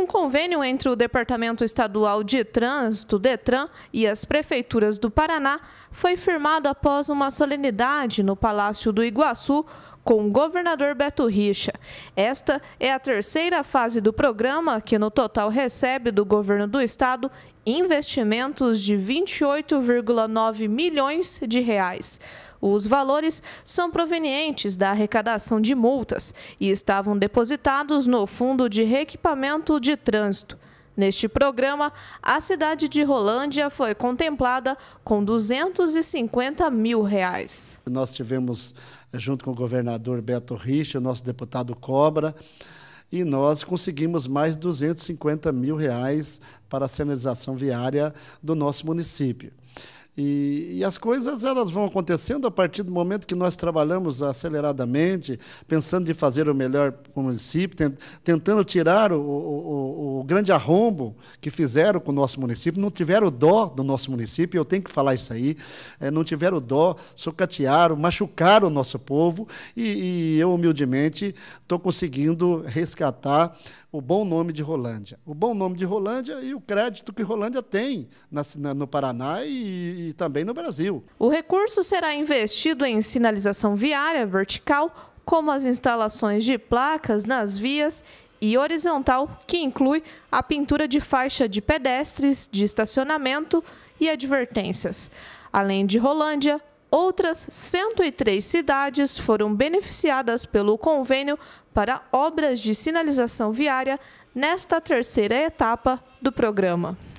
Um convênio entre o Departamento Estadual de Trânsito, DETRAN, e as prefeituras do Paraná foi firmado após uma solenidade no Palácio do Iguaçu com o governador Beto Richa. Esta é a terceira fase do programa, que no total recebe do governo do estado investimentos de 28,9 milhões de reais. Os valores são provenientes da arrecadação de multas e estavam depositados no Fundo de Reequipamento de Trânsito. Neste programa, a cidade de Rolândia foi contemplada com 250 mil reais. Nós tivemos, eh, junto com o governador Beto Rich, o nosso deputado Cobra, e nós conseguimos mais 250 mil reais para a sinalização viária do nosso município. E, e, as coisas elas vão acontecendo a partir do momento que nós trabalhamos aceleradamente, pensando em fazer o melhor para o município, tent, tentando tirar o, o, o, grande arrombo que fizeram com o nosso município. Não tiveram dó do nosso município, eu tenho que falar isso aí. É, não tiveram dó, sucatearam, machucaram o nosso povo. E, e eu, humildemente, estou conseguindo resgatar o bom nome de Rolândia. O bom nome de Rolândia e o crédito que Rolândia tem na, na, no Paraná e e também no Brasil. O recurso será investido em sinalização viária vertical, como as instalações de placas nas vias e horizontal, que inclui a pintura de faixa de pedestres, de estacionamento e advertências. Além de Rolândia, outras 103 cidades foram beneficiadas pelo convênio para obras de sinalização viária nesta terceira etapa do programa.